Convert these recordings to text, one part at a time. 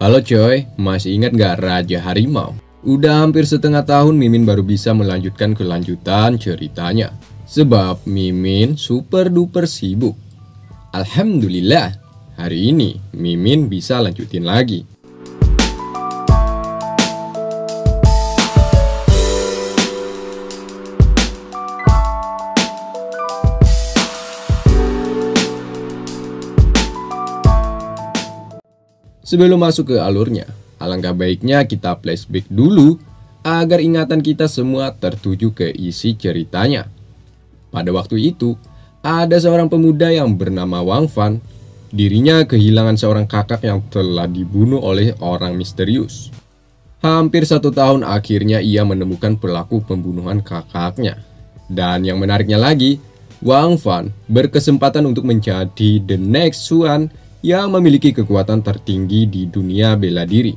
Halo coy, masih ingat gak Raja Harimau? Udah hampir setengah tahun Mimin baru bisa melanjutkan kelanjutan ceritanya Sebab Mimin super duper sibuk Alhamdulillah, hari ini Mimin bisa lanjutin lagi Sebelum masuk ke alurnya, alangkah baiknya kita flashback dulu agar ingatan kita semua tertuju ke isi ceritanya. Pada waktu itu, ada seorang pemuda yang bernama Wang Fan. Dirinya kehilangan seorang kakak yang telah dibunuh oleh orang misterius. Hampir satu tahun akhirnya ia menemukan pelaku pembunuhan kakaknya. Dan yang menariknya lagi, Wang Fan berkesempatan untuk menjadi the next Xuan yang memiliki kekuatan tertinggi di dunia bela diri.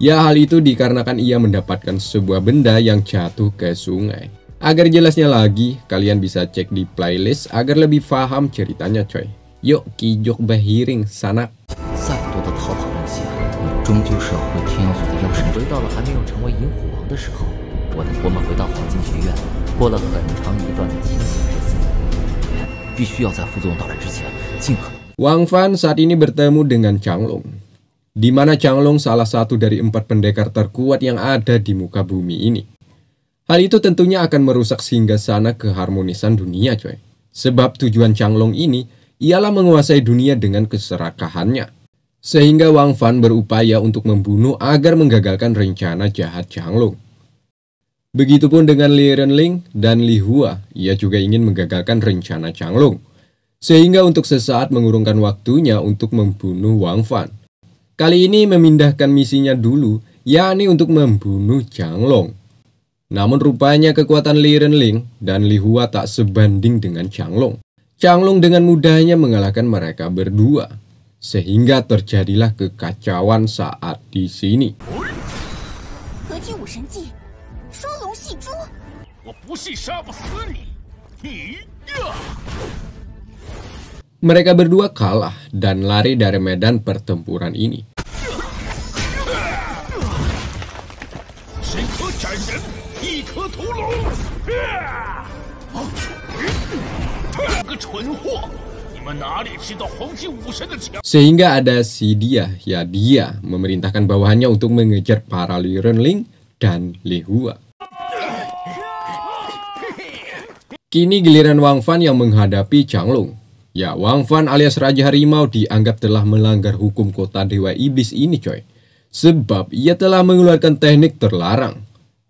Ya hal itu dikarenakan ia mendapatkan sebuah benda yang jatuh ke sungai. Agar jelasnya lagi, kalian bisa cek di playlist agar lebih paham ceritanya coy. Yuk kijok bahiring sana. Satu Wang Fan saat ini bertemu dengan Chang Long, di mana Chang Long salah satu dari empat pendekar terkuat yang ada di muka bumi ini. Hal itu tentunya akan merusak sehingga sana keharmonisan dunia, coy. Sebab tujuan Chang Long ini ialah menguasai dunia dengan keserakahannya. Sehingga Wang Fan berupaya untuk membunuh agar menggagalkan rencana jahat Chang Long. Begitupun dengan Li Renling dan Li Hua, ia juga ingin menggagalkan rencana Chang Long sehingga untuk sesaat mengurungkan waktunya untuk membunuh Wang Fan. Kali ini memindahkan misinya dulu, yakni untuk membunuh Chang Long. Namun rupanya kekuatan Li Renling dan Li Hua tak sebanding dengan Chang Long. Chang Long dengan mudahnya mengalahkan mereka berdua. Sehingga terjadilah kekacauan saat di sini. Mereka berdua kalah dan lari dari medan pertempuran ini. Sehingga ada si dia, ya dia, memerintahkan bawahannya untuk mengejar para Li Renling dan Li Hua. Kini giliran Wang Fan yang menghadapi Chang Lung. Ya, Wang Fan alias Raja Harimau dianggap telah melanggar hukum kota Dewa Iblis ini coy. Sebab ia telah mengeluarkan teknik terlarang.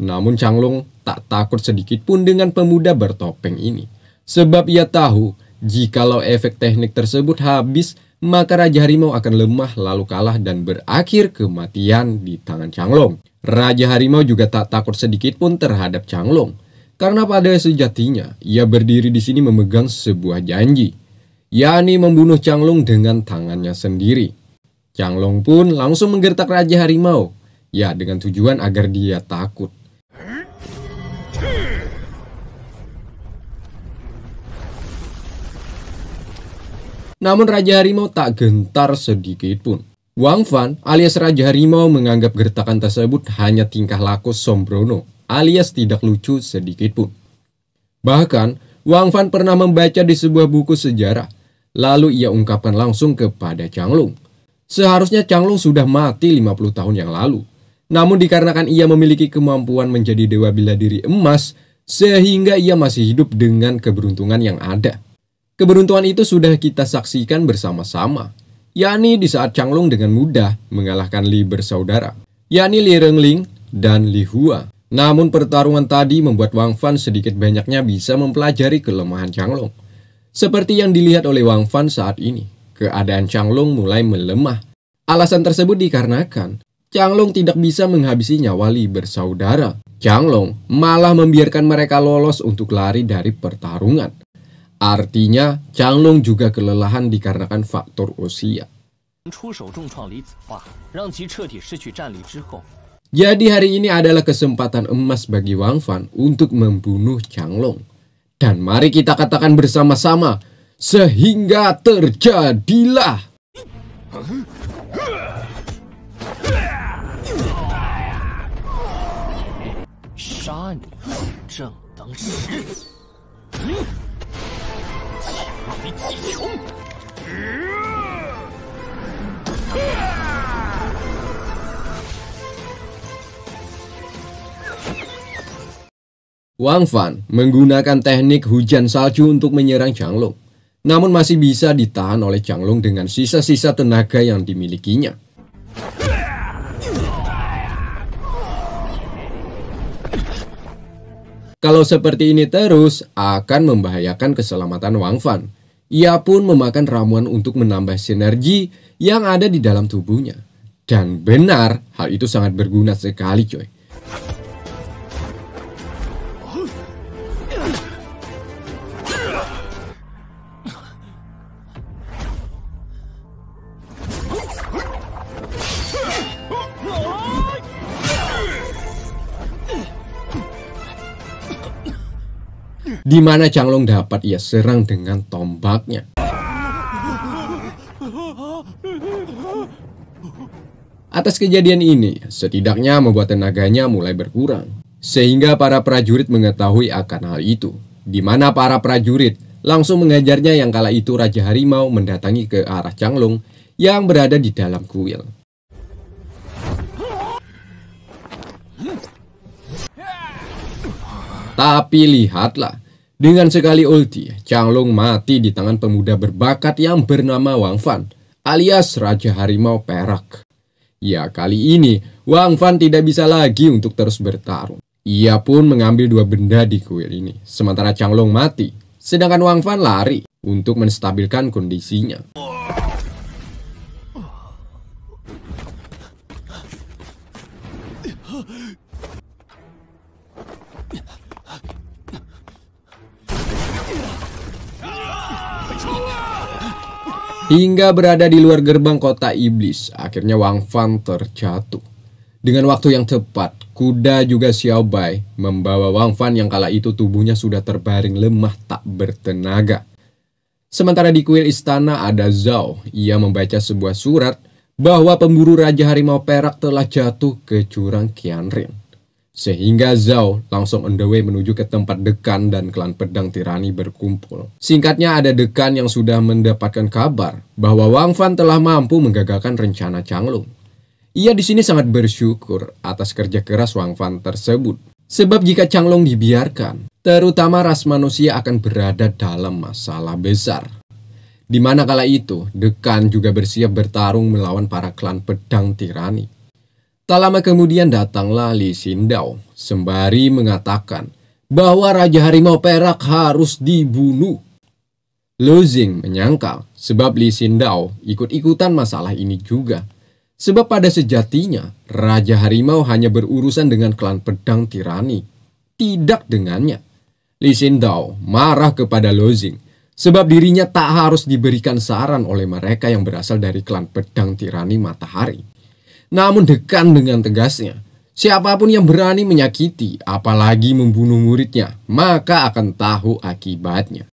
Namun Changlong tak takut sedikit pun dengan pemuda bertopeng ini. Sebab ia tahu, jikalau efek teknik tersebut habis, maka Raja Harimau akan lemah lalu kalah dan berakhir kematian di tangan Changlong. Raja Harimau juga tak takut sedikit pun terhadap Changlong. Karena pada sejatinya, ia berdiri di sini memegang sebuah janji Yani membunuh Changlong dengan tangannya sendiri. Changlong pun langsung menggertak Raja Harimau, ya dengan tujuan agar dia takut. Namun Raja Harimau tak gentar sedikit pun. Wang Fan alias Raja Harimau menganggap gertakan tersebut hanya tingkah laku sombrono alias tidak lucu sedikit pun. Bahkan, Wang Fan pernah membaca di sebuah buku sejarah Lalu ia ungkapkan langsung kepada Changlung. Seharusnya Changlung sudah mati 50 tahun yang lalu. Namun dikarenakan ia memiliki kemampuan menjadi dewa bila diri emas, sehingga ia masih hidup dengan keberuntungan yang ada. Keberuntungan itu sudah kita saksikan bersama-sama, yakni di saat Changlong dengan mudah mengalahkan Li bersaudara, yakni Li Rengling dan Li Hua. Namun pertarungan tadi membuat Wang Fan sedikit banyaknya bisa mempelajari kelemahan Changlong. Seperti yang dilihat oleh Wang Fan saat ini, keadaan Changlong mulai melemah. Alasan tersebut dikarenakan Changlong tidak bisa menghabisi nyawa Li bersaudara. Changlong malah membiarkan mereka lolos untuk lari dari pertarungan. Artinya, Changlong juga kelelahan dikarenakan faktor usia. Jadi hari ini adalah kesempatan emas bagi Wang Fan untuk membunuh Changlong. Dan mari kita katakan bersama-sama, sehingga terjadilah. Yeah! Wang Fan menggunakan teknik hujan salju untuk menyerang Changlong, namun masih bisa ditahan oleh Changlong dengan sisa-sisa tenaga yang dimilikinya. Kalau seperti ini terus, akan membahayakan keselamatan Wang Fan. Ia pun memakan ramuan untuk menambah sinergi yang ada di dalam tubuhnya. Dan benar, hal itu sangat berguna sekali coy. Di mana Changlong dapat ia ya, serang dengan tombaknya. Atas kejadian ini, setidaknya membuat tenaganya mulai berkurang. Sehingga para prajurit mengetahui akan hal itu. Di mana para prajurit langsung mengajarnya yang kala itu Raja Harimau mendatangi ke arah Changlong yang berada di dalam kuil. Tapi lihatlah, dengan sekali ulti, Chang Long mati di tangan pemuda berbakat yang bernama Wang Fan, alias Raja Harimau Perak. Ya, kali ini Wang Fan tidak bisa lagi untuk terus bertarung. Ia pun mengambil dua benda di kuil ini, sementara Chang Long mati, sedangkan Wang Fan lari untuk menstabilkan kondisinya. hingga berada di luar gerbang kota iblis. Akhirnya Wang Fan terjatuh. Dengan waktu yang tepat, kuda juga Xiao Bai membawa Wang Fan yang kala itu tubuhnya sudah terbaring lemah tak bertenaga. Sementara di kuil istana ada Zhao, ia membaca sebuah surat bahwa pemburu Raja Harimau Perak telah jatuh ke jurang Qianrin. Sehingga Zhao langsung on the way menuju ke tempat Dekan dan klan pedang tirani berkumpul. Singkatnya ada Dekan yang sudah mendapatkan kabar bahwa Wang Fan telah mampu menggagalkan rencana Changlong. Ia di sini sangat bersyukur atas kerja keras Wang Fan tersebut. Sebab jika Changlong dibiarkan, terutama ras manusia akan berada dalam masalah besar. Di mana kala itu, Dekan juga bersiap bertarung melawan para klan pedang tirani. Tak lama kemudian datanglah Li Sindao sembari mengatakan bahwa Raja Harimau Perak harus dibunuh. Lu Xing menyangkal sebab Li Sindao ikut-ikutan masalah ini juga. Sebab pada sejatinya Raja Harimau hanya berurusan dengan klan pedang tirani, tidak dengannya. Li Sindao marah kepada Lu Xing sebab dirinya tak harus diberikan saran oleh mereka yang berasal dari klan pedang tirani matahari namun dekan dengan tegasnya. Siapapun yang berani menyakiti, apalagi membunuh muridnya, maka akan tahu akibatnya.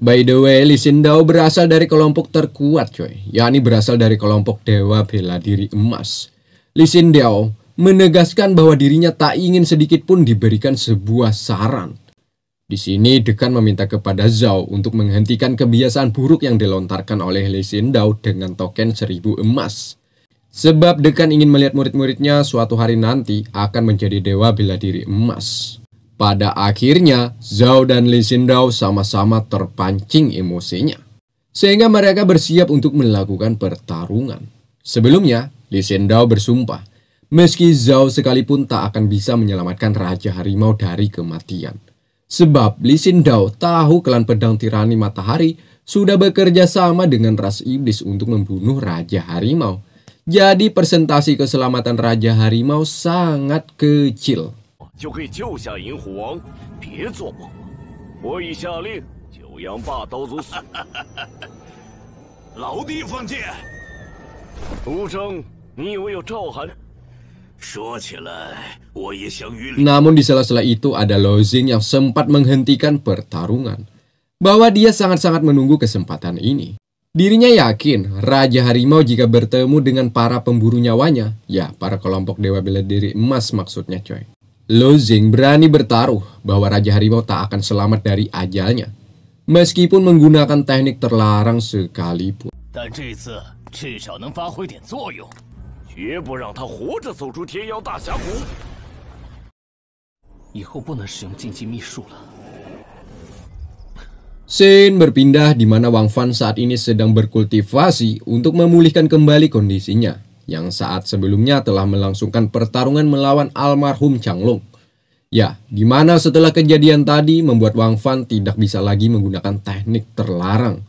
By the way, Li Xindao berasal dari kelompok terkuat coy, yakni berasal dari kelompok Dewa Bela Diri Emas. Li Xindao menegaskan bahwa dirinya tak ingin sedikit pun diberikan sebuah saran di sini Dekan meminta kepada Zhao untuk menghentikan kebiasaan buruk yang dilontarkan oleh Li Dao dengan token seribu emas. Sebab Dekan ingin melihat murid-muridnya suatu hari nanti akan menjadi dewa bela diri emas. Pada akhirnya, Zhao dan Li Dao sama-sama terpancing emosinya. Sehingga mereka bersiap untuk melakukan pertarungan. Sebelumnya, Li Dao bersumpah, meski Zhao sekalipun tak akan bisa menyelamatkan Raja Harimau dari kematian. Sebab Lisin Dao tahu klan pedang tirani matahari sudah bekerja sama dengan ras iblis untuk membunuh Raja Harimau. Jadi presentasi keselamatan Raja Harimau sangat kecil. Namun di sela-sela itu ada Lozing yang sempat menghentikan pertarungan. Bahwa dia sangat-sangat menunggu kesempatan ini. Dirinya yakin Raja Harimau jika bertemu dengan para pemburu nyawanya, ya para kelompok Dewa Bela Diri Emas maksudnya coy. Lozing berani bertaruh bahwa Raja Harimau tak akan selamat dari ajalnya. Meskipun menggunakan teknik terlarang sekalipun. 绝不让他活着走出天妖大峡谷。以后不能使用禁忌秘术了。Shane berpindah di mana Wang Fan saat ini sedang berkultivasi untuk memulihkan kembali kondisinya yang saat sebelumnya telah melangsungkan pertarungan melawan almarhum Chang Long. Ya, di mana setelah kejadian tadi membuat Wang Fan tidak bisa lagi menggunakan teknik terlarang.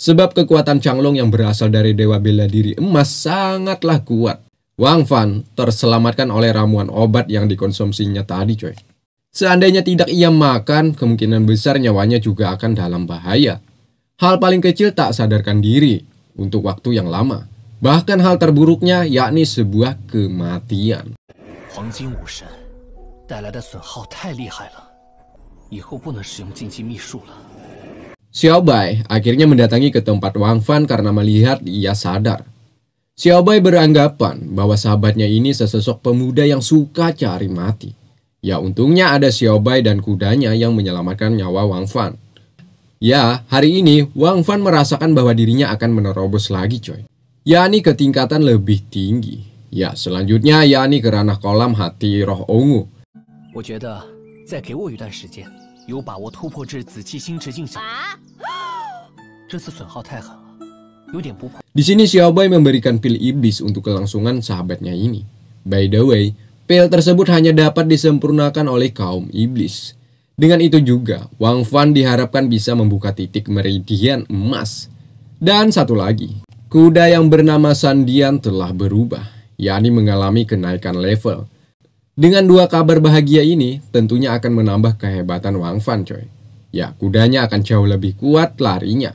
Sebab kekuatan Chang Long yang berasal dari Dewa Bela Diri Emas sangatlah kuat. Wang Fan terselamatkan oleh ramuan obat yang dikonsumsinya tadi coy. Seandainya tidak ia makan, kemungkinan besar nyawanya juga akan dalam bahaya. Hal paling kecil tak sadarkan diri untuk waktu yang lama. Bahkan hal terburuknya yakni sebuah kematian. Xiao Bai akhirnya mendatangi ke tempat Wang Fan karena melihat ia sadar Xiaobai beranggapan bahwa sahabatnya ini sesosok pemuda yang suka cari mati. Ya untungnya ada Xiaobai dan kudanya yang menyelamatkan nyawa Wang Fan. Ya, hari ini Wang Fan merasakan bahwa dirinya akan menerobos lagi coy. Yani ke tingkatan lebih tinggi. Ya, selanjutnya Yani ke ranah kolam hati roh ungu. 我觉得再给我一段时间，有把握突破至紫气星直径小。这次损耗太狠了。Di sini Xiaobai memberikan pil iblis untuk kelangsungan sahabatnya ini. By the way, pil tersebut hanya dapat disempurnakan oleh kaum iblis. Dengan itu juga, Wang Fan diharapkan bisa membuka titik meridian emas. Dan satu lagi, kuda yang bernama Sandian telah berubah, yakni mengalami kenaikan level. Dengan dua kabar bahagia ini, tentunya akan menambah kehebatan Wang Fan coy. Ya, kudanya akan jauh lebih kuat larinya,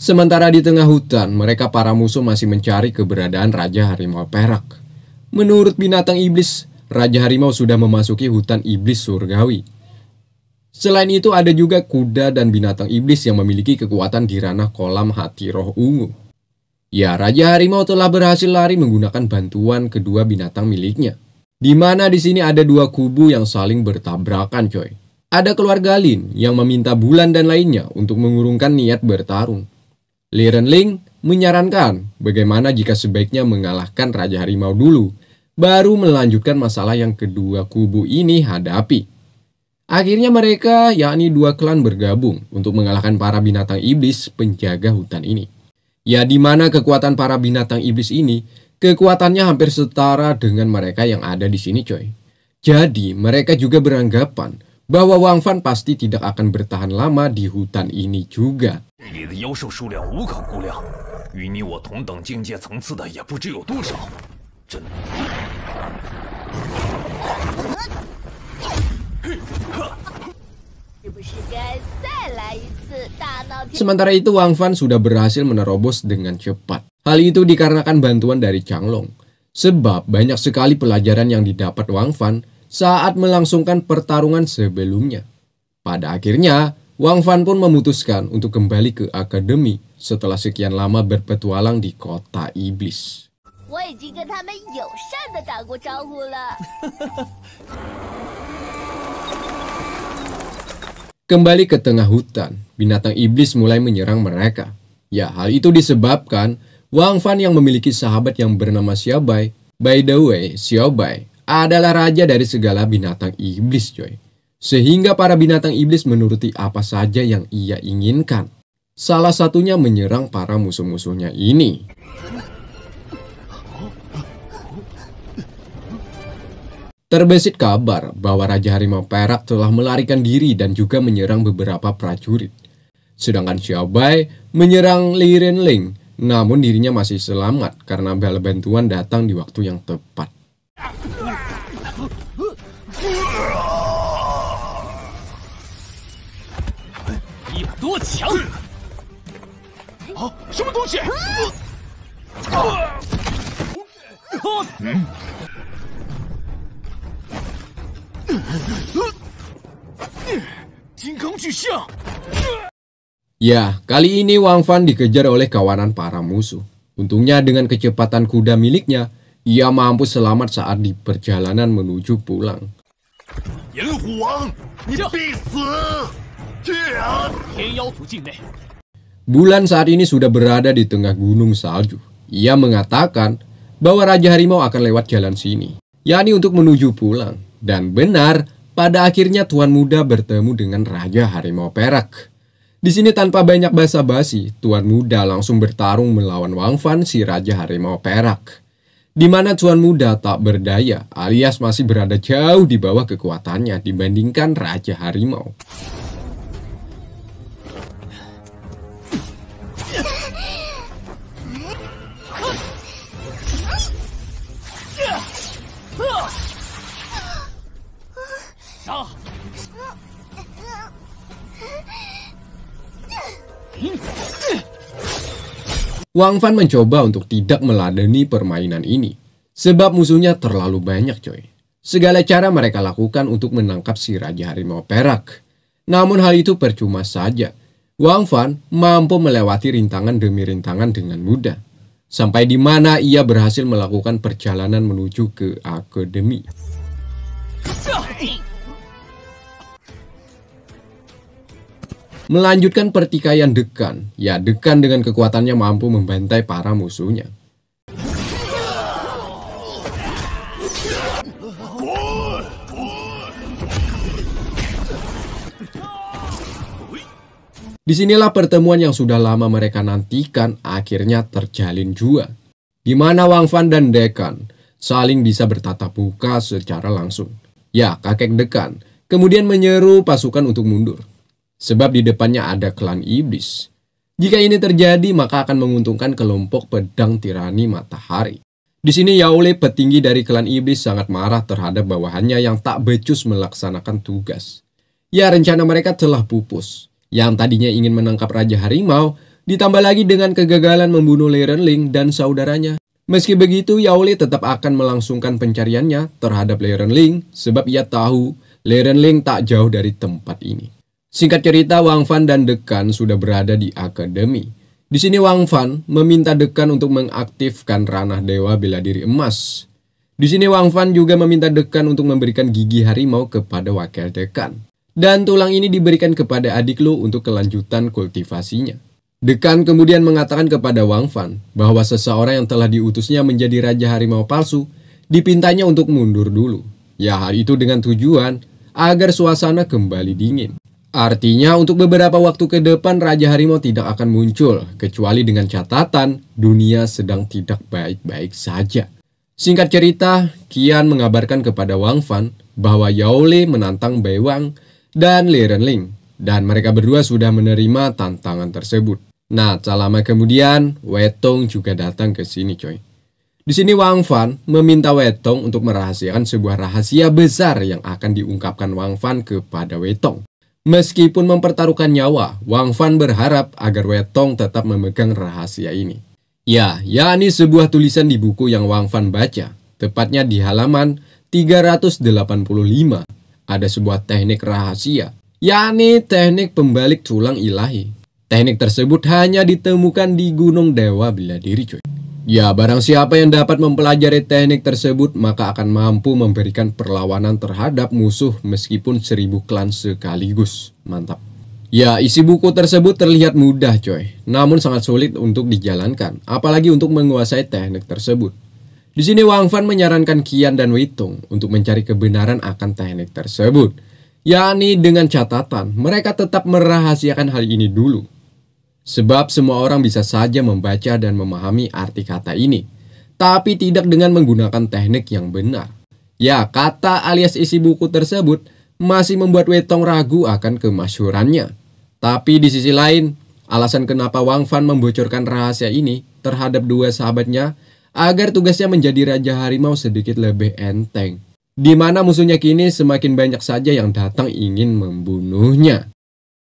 Sementara di tengah hutan, mereka para musuh masih mencari keberadaan Raja Harimau Perak. Menurut binatang iblis, Raja Harimau sudah memasuki hutan iblis surgawi. Selain itu ada juga kuda dan binatang iblis yang memiliki kekuatan di ranah kolam hati roh ungu. Ya, Raja Harimau telah berhasil lari menggunakan bantuan kedua binatang miliknya. Di mana di sini ada dua kubu yang saling bertabrakan, coy. Ada keluarga Lin yang meminta Bulan dan lainnya untuk mengurungkan niat bertarung. Li Renling menyarankan bagaimana jika sebaiknya mengalahkan Raja Harimau dulu, baru melanjutkan masalah yang kedua kubu ini hadapi. Akhirnya mereka, yakni dua klan bergabung untuk mengalahkan para binatang iblis penjaga hutan ini. Ya di mana kekuatan para binatang iblis ini, kekuatannya hampir setara dengan mereka yang ada di sini coy. Jadi mereka juga beranggapan bahwa Wang Fan pasti tidak akan bertahan lama di hutan ini juga. Sementara itu Wang Fan sudah berhasil menerobos dengan cepat. Hal itu dikarenakan bantuan dari Chang Long. Sebab banyak sekali pelajaran yang didapat Wang Fan saat melangsungkan pertarungan sebelumnya. Pada akhirnya, Wang Fan pun memutuskan untuk kembali ke akademi setelah sekian lama berpetualang di kota iblis. Kembali ke tengah hutan, binatang iblis mulai menyerang mereka. Ya, hal itu disebabkan Wang Fan yang memiliki sahabat yang bernama Xiaobai. By the way, Xiaobai adalah raja dari segala binatang iblis, coy. Sehingga para binatang iblis menuruti apa saja yang ia inginkan. Salah satunya menyerang para musuh-musuhnya ini. Terbesit kabar bahwa Raja Harimau Perak telah melarikan diri dan juga menyerang beberapa prajurit. Sedangkan Xiaobai menyerang Li Renling, namun dirinya masih selamat karena bala bantuan datang di waktu yang tepat. Ya kali ini Wang Fan dikejar oleh kawanan para musuh. Untungnya dengan kecepatan kuda miliknya, ia mampu selamat saat di perjalanan menuju pulang. Bulan saat ini sudah berada di tengah gunung salju. Ia mengatakan bahwa Raja Harimau akan lewat jalan sini, yakni untuk menuju pulang. Dan benar, pada akhirnya Tuan Muda bertemu dengan Raja Harimau Perak. Di sini tanpa banyak basa-basi, Tuan Muda langsung bertarung melawan Wang Fan si Raja Harimau Perak di mana cuan Muda tak berdaya alias masih berada jauh di bawah kekuatannya dibandingkan Raja Harimau. Wang Fan mencoba untuk tidak meladeni permainan ini. Sebab musuhnya terlalu banyak coy. Segala cara mereka lakukan untuk menangkap si Raja Harimau Perak. Namun hal itu percuma saja. Wang Fan mampu melewati rintangan demi rintangan dengan mudah. Sampai di mana ia berhasil melakukan perjalanan menuju ke akademi. melanjutkan pertikaian Dekan. Ya, Dekan dengan kekuatannya mampu membantai para musuhnya. Disinilah pertemuan yang sudah lama mereka nantikan akhirnya terjalin juga, Di mana Wang Fan dan Dekan saling bisa bertatap muka secara langsung. Ya, kakek Dekan kemudian menyeru pasukan untuk mundur. Sebab di depannya ada klan iblis. Jika ini terjadi, maka akan menguntungkan kelompok pedang tirani matahari. Di sini Yaule petinggi dari klan iblis sangat marah terhadap bawahannya yang tak becus melaksanakan tugas. Ya rencana mereka telah pupus. Yang tadinya ingin menangkap Raja Harimau, ditambah lagi dengan kegagalan membunuh Lerenling dan saudaranya. Meski begitu, Yaule tetap akan melangsungkan pencariannya terhadap Lerenling, sebab ia tahu Lerenling tak jauh dari tempat ini. Singkat cerita, Wang Fan dan Dekan sudah berada di akademi. Di sini Wang Fan meminta Dekan untuk mengaktifkan ranah dewa bela diri emas. Di sini Wang Fan juga meminta Dekan untuk memberikan gigi harimau kepada wakil Dekan. Dan tulang ini diberikan kepada adik Lu untuk kelanjutan kultivasinya. Dekan kemudian mengatakan kepada Wang Fan bahwa seseorang yang telah diutusnya menjadi Raja Harimau Palsu dipintanya untuk mundur dulu. Ya, hal itu dengan tujuan agar suasana kembali dingin. Artinya untuk beberapa waktu ke depan Raja Harimau tidak akan muncul, kecuali dengan catatan dunia sedang tidak baik-baik saja. Singkat cerita, Kian mengabarkan kepada Wang Fan bahwa Yaole menantang Bei Wang dan Li Renling, dan mereka berdua sudah menerima tantangan tersebut. Nah, tak lama kemudian, Wetong juga datang ke sini coy. Di sini Wang Fan meminta Wetong untuk merahasiakan sebuah rahasia besar yang akan diungkapkan Wang Fan kepada Wetong. Meskipun mempertaruhkan nyawa, Wang Fan berharap agar Wetong tetap memegang rahasia ini. Ya, yakni sebuah tulisan di buku yang Wang Fan baca, tepatnya di halaman 385. Ada sebuah teknik rahasia, yakni teknik pembalik tulang ilahi. Teknik tersebut hanya ditemukan di Gunung Dewa Bela Diri, cuy. Ya, barang siapa yang dapat mempelajari teknik tersebut maka akan mampu memberikan perlawanan terhadap musuh meskipun seribu klan sekaligus. Mantap. Ya, isi buku tersebut terlihat mudah coy, namun sangat sulit untuk dijalankan, apalagi untuk menguasai teknik tersebut. Di sini Wang Fan menyarankan Kian dan Witung untuk mencari kebenaran akan teknik tersebut, yakni dengan catatan mereka tetap merahasiakan hal ini dulu. Sebab semua orang bisa saja membaca dan memahami arti kata ini, tapi tidak dengan menggunakan teknik yang benar. Ya, kata alias isi buku tersebut masih membuat Wetong ragu akan kemasyurannya. Tapi di sisi lain, alasan kenapa Wang Fan membocorkan rahasia ini terhadap dua sahabatnya agar tugasnya menjadi Raja Harimau sedikit lebih enteng. Di mana musuhnya kini semakin banyak saja yang datang ingin membunuhnya.